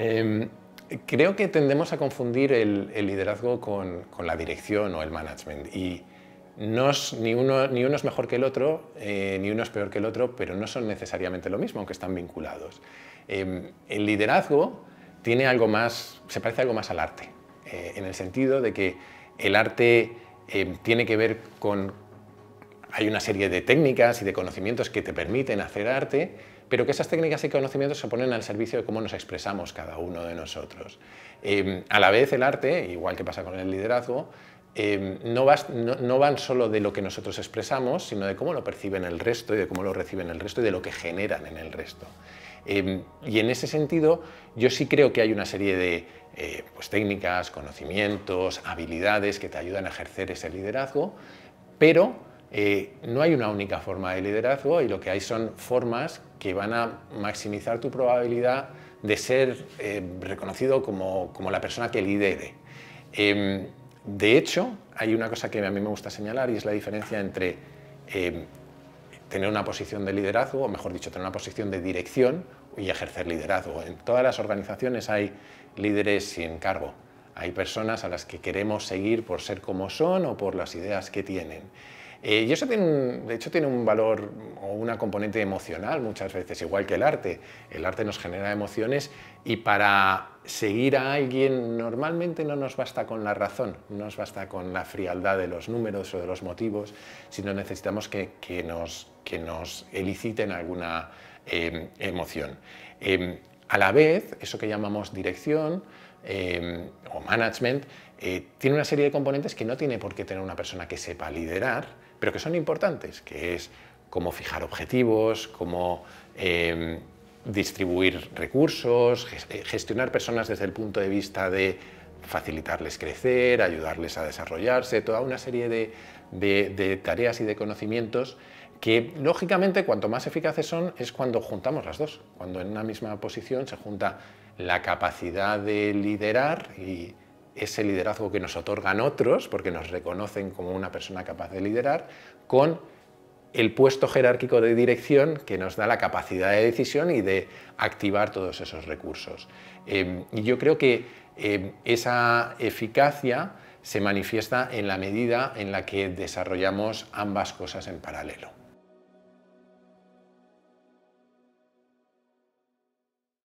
Em, creo que tendemos a confundir el, liderazgo con, la dirección o el management. Y ni, uno, es mejor que el otro, eh, ni uno es peor que el otro, pero no son necesariamente lo mismo, aunque están vinculados. Em, el liderazgo tiene se parece algo más al arte, eh, en el sentido de que el arte em, tiene que ver con... Hay una serie de técnicas y de conocimientos que te permiten hacer arte, pero que esas técnicas y conocimientos se ponen al servicio de cómo nos expresamos cada uno de nosotros. Em, a la vez el arte, igual que pasa con el liderazgo, em, no, van solo de lo que nosotros expresamos, sino de cómo lo perciben el resto y de cómo lo reciben el resto y de lo que generan en el resto. Em, y en ese sentido, yo sí creo que hay una serie de eh, pues, técnicas, conocimientos, habilidades que te ayudan a ejercer ese liderazgo, pero eh, no hay una única forma de liderazgo y lo que hay son formas que van a maximizar tu probabilidad de ser eh, reconocido como, como, la persona que lidere. Em, de hecho, hay una cosa que a mí me gusta señalar y es la diferencia entre em, tener una posición de liderazgo, o mejor dicho, tener una posición de dirección y ejercer liderazgo. En todas las organizaciones hay líderes sin cargo. Hay personas a las que queremos seguir por ser como son o por las ideas que tienen. Eh, y eso tiene de hecho tiene un valor o una componente emocional muchas veces, igual que el arte. El arte nos genera emociones y para seguir a alguien normalmente no nos basta con la razón, no nos basta con la frialdad de los números o de los motivos, sino necesitamos que, nos, eliciten alguna eh, emoción. Eh, a la vez, eso que llamamos dirección, Em, o management, eh, tiene una serie de componentes que no tiene por qué tener una persona que sepa liderar, pero que son importantes, que es cómo fijar objetivos, cómo em, distribuir recursos, eh, gestionar personas desde el punto de vista de facilitarles crecer, ayudarles a desarrollarse, toda una serie de tareas y de conocimientos que lógicamente cuanto más eficaces son es cuando juntamos las dos, cuando en una misma posición se junta la capacidad de liderar y ese liderazgo que nos otorgan otros, porque nos reconocen como una persona capaz de liderar, con el puesto jerárquico de dirección que nos da la capacidad de decisión y de activar todos esos recursos. Em, y yo creo que em, esa eficacia se manifiesta en la medida en la que desarrollamos ambas cosas en paralelo.